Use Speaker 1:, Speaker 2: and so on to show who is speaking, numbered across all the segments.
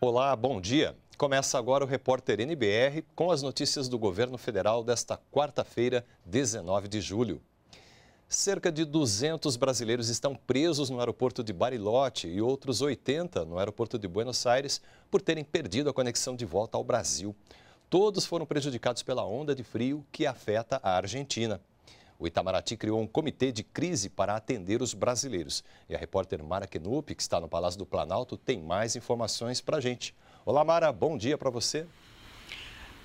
Speaker 1: Olá, bom dia. Começa agora o repórter NBR com as notícias do governo federal desta quarta-feira, 19 de julho. Cerca de 200 brasileiros estão presos no aeroporto de Bariloche e outros 80 no aeroporto de Buenos Aires por terem perdido a conexão de volta ao Brasil. Todos foram prejudicados pela onda de frio que afeta a Argentina. O Itamaraty criou um comitê de crise para atender os brasileiros. E a repórter Mara Kenup, que está no Palácio do Planalto, tem mais informações para a gente. Olá, Mara, bom dia para
Speaker 2: você.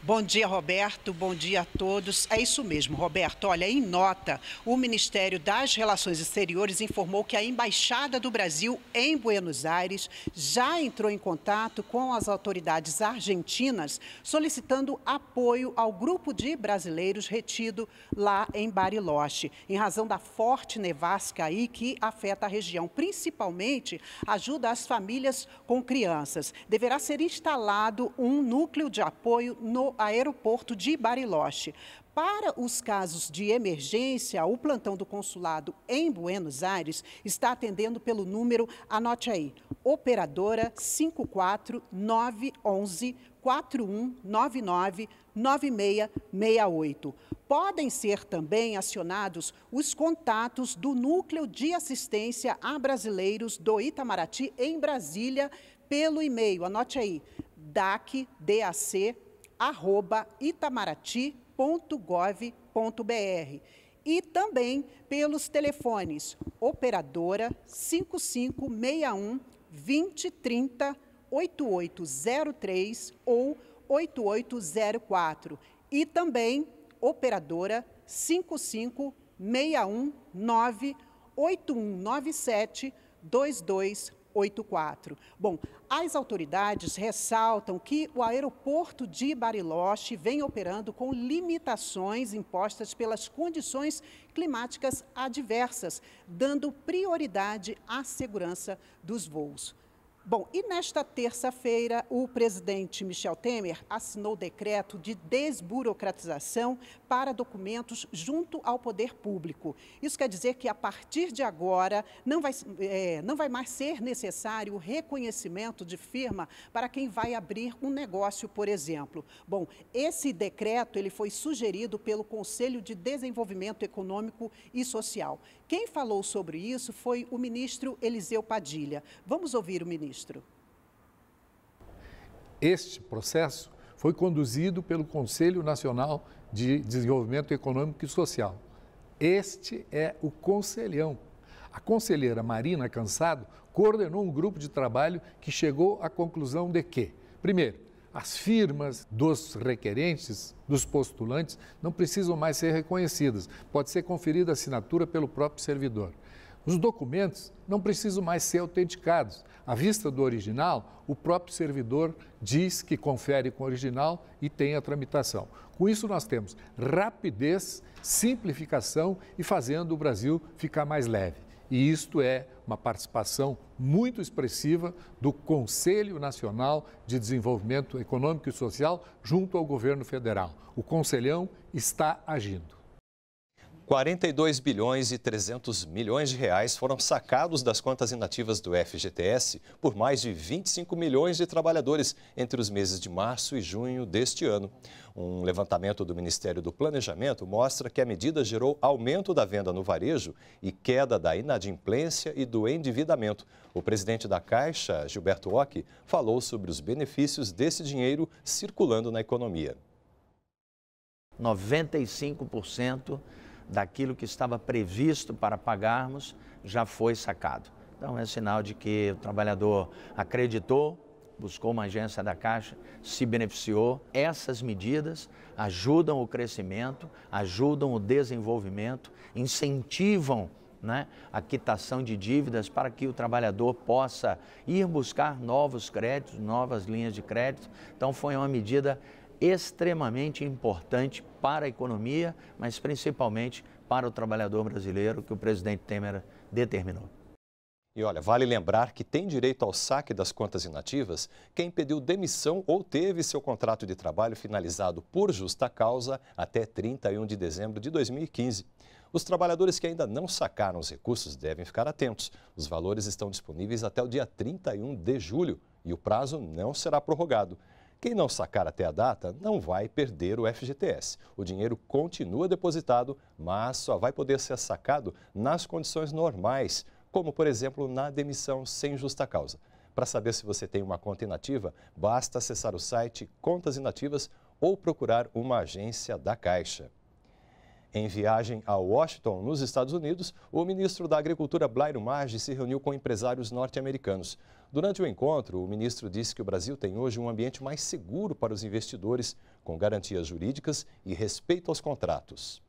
Speaker 2: Bom dia, Roberto. Bom dia a todos. É isso mesmo, Roberto. Olha, em nota, o Ministério das Relações Exteriores informou que a Embaixada do Brasil em Buenos Aires já entrou em contato com as autoridades argentinas solicitando apoio ao grupo de brasileiros retido lá em Bariloche, em razão da forte nevasca aí que afeta a região. Principalmente, ajuda às famílias com crianças. Deverá ser instalado um núcleo de apoio no aeroporto de Bariloche. Para os casos de emergência, o plantão do consulado em Buenos Aires está atendendo pelo número, anote aí, operadora 54911 4199 9668. Podem ser também acionados os contatos do Núcleo de Assistência a Brasileiros do Itamaraty em Brasília pelo e-mail, anote aí, dac.dac itamaraty.gov.br e também pelos telefones operadora 5561 2030 8803 ou 8804 e também operadora 5561 98197 22 84. Bom, as autoridades ressaltam que o aeroporto de Bariloche vem operando com limitações impostas pelas condições climáticas adversas, dando prioridade à segurança dos voos. Bom, e nesta terça-feira, o presidente Michel Temer assinou decreto de desburocratização para documentos junto ao poder público. Isso quer dizer que, a partir de agora, não vai, é, não vai mais ser necessário o reconhecimento de firma para quem vai abrir um negócio, por exemplo. Bom, esse decreto ele foi sugerido pelo Conselho de Desenvolvimento Econômico e Social. Quem falou sobre isso foi o ministro Eliseu Padilha. Vamos ouvir o ministro ministro.
Speaker 3: Este processo foi conduzido pelo Conselho Nacional de Desenvolvimento Econômico e Social. Este é o conselhão. A conselheira Marina Cansado coordenou um grupo de trabalho que chegou à conclusão de que, primeiro, as firmas dos requerentes, dos postulantes, não precisam mais ser reconhecidas. Pode ser conferida a assinatura pelo próprio servidor. Os documentos não precisam mais ser autenticados. À vista do original, o próprio servidor diz que confere com o original e tem a tramitação. Com isso, nós temos rapidez, simplificação e fazendo o Brasil ficar mais leve. E isto é uma participação muito expressiva do Conselho Nacional de Desenvolvimento Econômico e Social junto ao governo federal. O Conselhão está agindo.
Speaker 1: 42 bilhões e 300 milhões de reais foram sacados das contas inativas do FGTS por mais de 25 milhões de trabalhadores entre os meses de março e junho deste ano. Um levantamento do Ministério do Planejamento mostra que a medida gerou aumento da venda no varejo e queda da inadimplência e do endividamento. O presidente da Caixa, Gilberto Ock, falou sobre os benefícios desse dinheiro circulando na economia. 95% daquilo que estava previsto para pagarmos já foi sacado. Então é sinal de que o trabalhador acreditou, buscou uma agência da Caixa, se beneficiou. Essas medidas ajudam o crescimento, ajudam o desenvolvimento, incentivam né, a quitação de dívidas para que o trabalhador possa ir buscar novos créditos, novas linhas de crédito. Então foi uma medida extremamente importante para a economia, mas principalmente para o trabalhador brasileiro que o presidente Temer determinou. E olha, vale lembrar que tem direito ao saque das contas inativas quem pediu demissão ou teve seu contrato de trabalho finalizado por justa causa até 31 de dezembro de 2015. Os trabalhadores que ainda não sacaram os recursos devem ficar atentos. Os valores estão disponíveis até o dia 31 de julho e o prazo não será prorrogado. Quem não sacar até a data não vai perder o FGTS. O dinheiro continua depositado, mas só vai poder ser sacado nas condições normais, como, por exemplo, na demissão sem justa causa. Para saber se você tem uma conta inativa, basta acessar o site Contas Inativas ou procurar uma agência da Caixa. Em viagem a Washington, nos Estados Unidos, o ministro da Agricultura Blair Maggi se reuniu com empresários norte-americanos. Durante o encontro, o ministro disse que o Brasil tem hoje um ambiente mais seguro para os investidores, com garantias jurídicas e respeito aos contratos.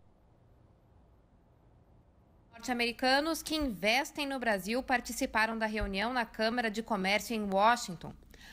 Speaker 4: Norte-americanos que investem no Brasil participaram da reunião na Câmara de Comércio em Washington.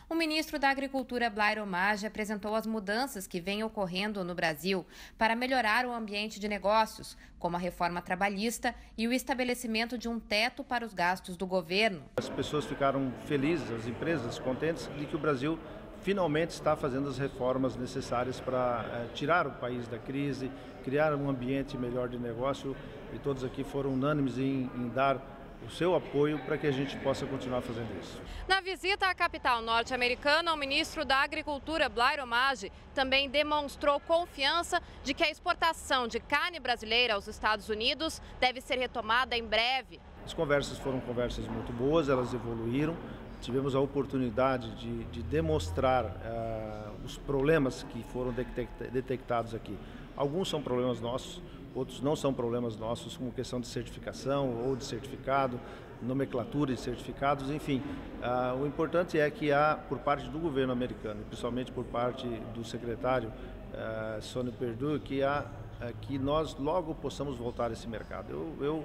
Speaker 4: O ministro da Agricultura, Blair Omage, apresentou as mudanças que vêm ocorrendo no Brasil para melhorar o ambiente de negócios, como a reforma trabalhista e o estabelecimento de um teto para os gastos do governo. As
Speaker 1: pessoas ficaram felizes, as empresas contentes de que o Brasil finalmente está fazendo as reformas necessárias para eh, tirar o país da crise, criar um ambiente melhor de negócio e todos aqui foram unânimes em, em dar o seu apoio para que a gente possa
Speaker 3: continuar fazendo isso.
Speaker 4: Na visita à capital norte-americana, o ministro da Agricultura, Blair O'Mage, também demonstrou confiança de que a exportação de carne brasileira aos Estados Unidos deve ser retomada em breve.
Speaker 1: As conversas foram conversas muito boas, elas evoluíram. Tivemos a oportunidade de, de demonstrar eh, os problemas que foram detectados aqui. Alguns são problemas nossos, outros não são problemas nossos, como questão de certificação ou de certificado, nomenclatura de certificados, enfim. Ah, o importante é que há, por parte do governo americano, principalmente por parte do secretário ah, Sônia Perdue, que, há, ah, que nós logo possamos voltar a esse mercado. Eu, eu,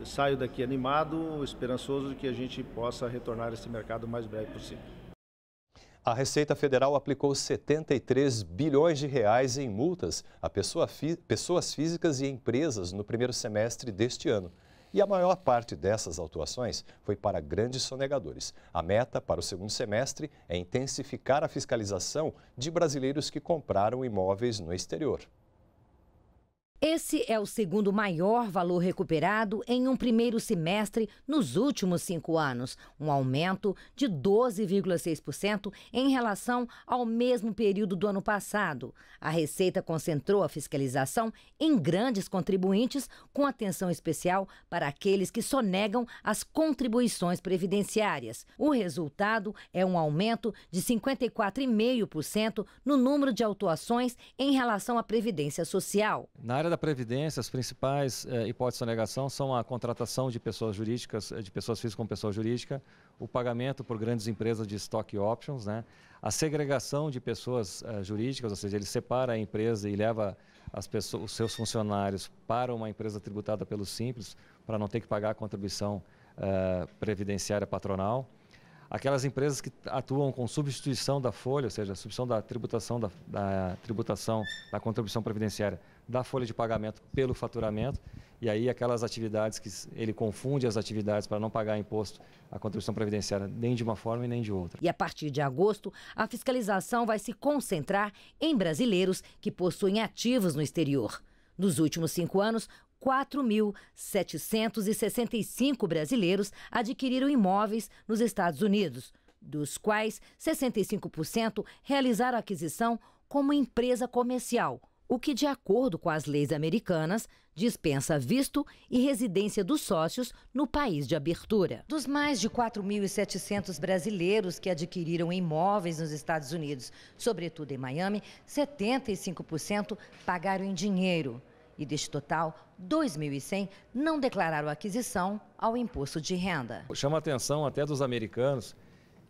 Speaker 1: eu saio daqui animado, esperançoso de que a gente possa retornar a esse mercado o mais breve possível. A Receita Federal aplicou 73 bilhões de reais em multas a pessoa pessoas físicas e empresas no primeiro semestre deste ano. E a maior parte dessas autuações foi para grandes sonegadores. A meta para o segundo semestre é intensificar a fiscalização de brasileiros que compraram imóveis no exterior.
Speaker 4: Esse é o segundo maior valor recuperado em um primeiro semestre nos últimos cinco anos, um aumento de 12,6% em relação ao mesmo período do ano passado. A Receita concentrou a fiscalização em grandes contribuintes, com atenção especial para aqueles que sonegam as contribuições previdenciárias. O resultado é um aumento de 54,5% no número de autuações em relação à Previdência Social.
Speaker 3: Na área área da Previdência, as principais eh, hipóteses de sonegação são a contratação de pessoas jurídicas, eh, de pessoas físicas com pessoa jurídica, o pagamento por grandes empresas de stock options, né? a segregação de pessoas eh, jurídicas, ou seja, ele separa a empresa e leva pessoas, os seus funcionários para uma empresa tributada pelo Simples, para não ter que pagar a contribuição eh, previdenciária patronal aquelas empresas que atuam com substituição da folha, ou seja, substituição da tributação da, da, tributação da contribuição previdenciária da folha de pagamento pelo faturamento, e aí aquelas atividades que ele confunde as atividades para não pagar imposto à contribuição previdenciária nem de uma forma e nem de outra.
Speaker 4: E a partir de agosto, a fiscalização vai se concentrar em brasileiros que possuem ativos no exterior. Nos últimos cinco anos, 4.765 brasileiros adquiriram imóveis nos Estados Unidos, dos quais 65% realizaram aquisição como empresa comercial, o que, de acordo com as leis americanas, dispensa visto e residência dos sócios no país de abertura. Dos mais de 4.700 brasileiros que adquiriram imóveis nos Estados Unidos, sobretudo em Miami, 75% pagaram em dinheiro e deste total, 2.100 não declararam aquisição ao imposto de renda.
Speaker 3: Chama a atenção até dos americanos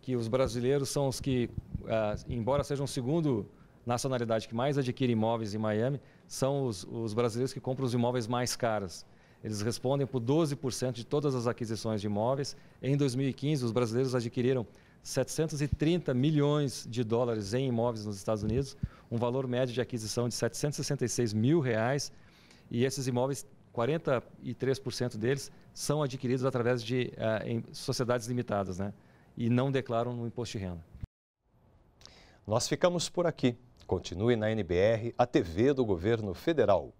Speaker 3: que os brasileiros são os que, ah, embora sejam o segundo nacionalidade que mais adquire imóveis em Miami, são os, os brasileiros que compram os imóveis mais caros. Eles respondem por 12% de todas as aquisições de imóveis. Em 2015, os brasileiros adquiriram 730 milhões de dólares em imóveis nos Estados Unidos, um valor médio de aquisição de 766 mil reais, e esses imóveis, 43% deles são adquiridos através de uh, sociedades limitadas, né? E não declaram no imposto de renda. Nós ficamos por aqui.
Speaker 1: Continue na NBR, a TV do governo federal.